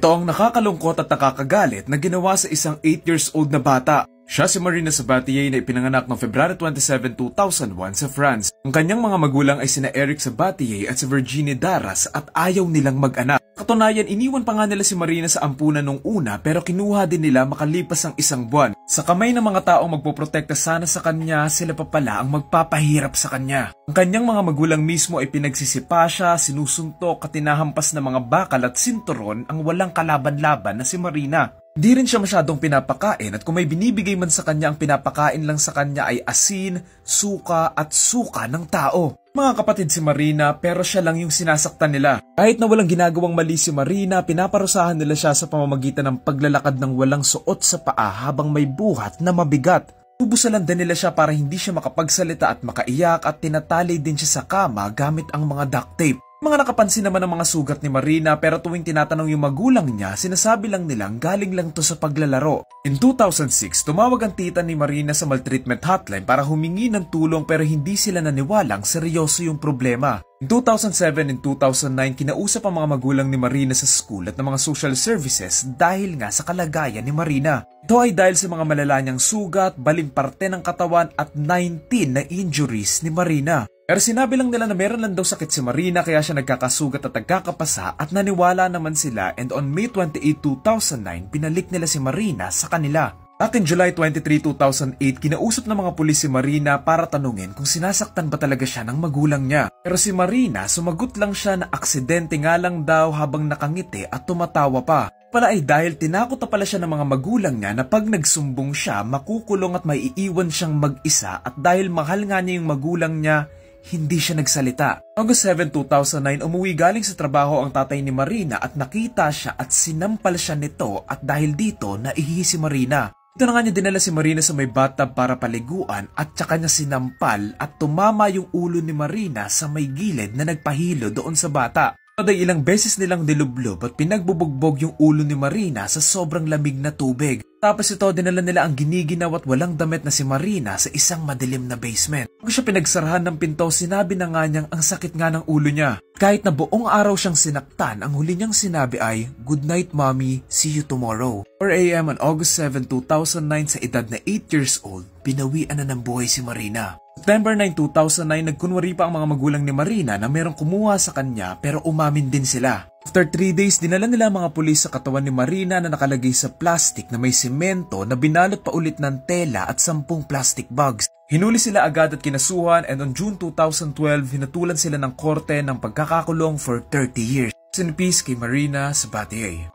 Ito ang nakakalungkot at nakakagalit na ginawa sa isang 8 years old na bata. Siya si Marina Sabatier na ipinanganak noong February 27, 2001 sa France. Ang kanyang mga magulang ay sina Eric Sabatier at si Virginie Daras at ayaw nilang mag-anak. Katunayan, iniwan pa nga nila si Marina sa ampunan nung una pero kinuha din nila makalipas ang isang buwan. Sa kamay ng mga taong magpoprotekta sana sa kanya, sila pa pala ang magpapahirap sa kanya. Ang kanyang mga magulang mismo ay pinagsisipa siya, sinusuntok, katinahampas ng mga bakal at sinturon ang walang kalaban-laban na si Marina. Di rin siya masyadong pinapakain at kung may binibigay man sa kanya ang pinapakain lang sa kanya ay asin, suka at suka ng tao. Mga kapatid si Marina pero siya lang yung sinasaktan nila. Kahit na walang ginagawang mali si Marina, pinaparusahan nila siya sa pamamagitan ng paglalakad ng walang suot sa paa habang may buhat na mabigat. din nila siya para hindi siya makapagsalita at makaiyak at tinatali din siya sa kama gamit ang mga duct tape. Mga nakapansin naman ng mga sugat ni Marina pero tuwing tinatanong yung magulang niya, sinasabi lang nilang galing lang to sa paglalaro. In 2006, tumawag ang tita ni Marina sa maltreatment hotline para humingi ng tulong pero hindi sila naniwalang seryoso yung problema. In 2007 and 2009, kinausap ang mga magulang ni Marina sa school at ng mga social services dahil nga sa kalagayan ni Marina. Ito ay dahil sa mga malala sugat, baling parte ng katawan at 19 na injuries ni Marina. Pero sinabi lang nila na meron lang daw sakit si Marina kaya siya nagkakasugat at nagkakapasa at naniwala naman sila and on May 28, 2009, pinalik nila si Marina sa kanila. At in July 23, 2008, kinausap ng mga pulis si Marina para tanungin kung sinasaktan ba talaga siya ng magulang niya. Pero si Marina, sumagot lang siya na aksidente nga lang daw habang nakangiti at tumatawa pa pala ay dahil tinakot na pala siya ng mga magulang niya na pag nagsumbong siya, makukulong at maiiwan siyang mag-isa at dahil mahal nga niya yung magulang niya, hindi siya nagsalita. August 7, 2009, umuwi galing sa trabaho ang tatay ni Marina at nakita siya at sinampal siya nito at dahil dito, naihi si Marina. Ito na nga niya dinala si Marina sa may bathtub para paliguan at saka niya sinampal at tumama yung ulo ni Marina sa may gilid na nagpahilo doon sa bata. Taday ilang beses nilang dilublob at pinagbubugbog yung ulo ni Marina sa sobrang lamig na tubig. Tapos ito dinala nila ang giniginaw at walang damit na si Marina sa isang madilim na basement. Bago siya pinagsarahan ng pinto, sinabi na nga niyang ang sakit nga ng ulo niya. Kahit na buong araw siyang sinaktan, ang huli niyang sinabi ay, Good night mommy, see you tomorrow. 4am on August 7, 2009 sa edad na 8 years old, pinawian na ng buhay si Marina. September 9, 2009, nagkunwari pa ang mga magulang ni Marina na merong kumuha sa kanya pero umamin din sila. After 3 days, dinala nila mga pulis sa katawan ni Marina na nakalagay sa plastic na may semento na binalot pa ulit ng tela at 10 plastic bags. Hinuli sila agad at kinasuhan and on June 2012, hinatulan sila ng korte ng pagkakakulong for 30 years. Sinipis kay Marina Sabatier.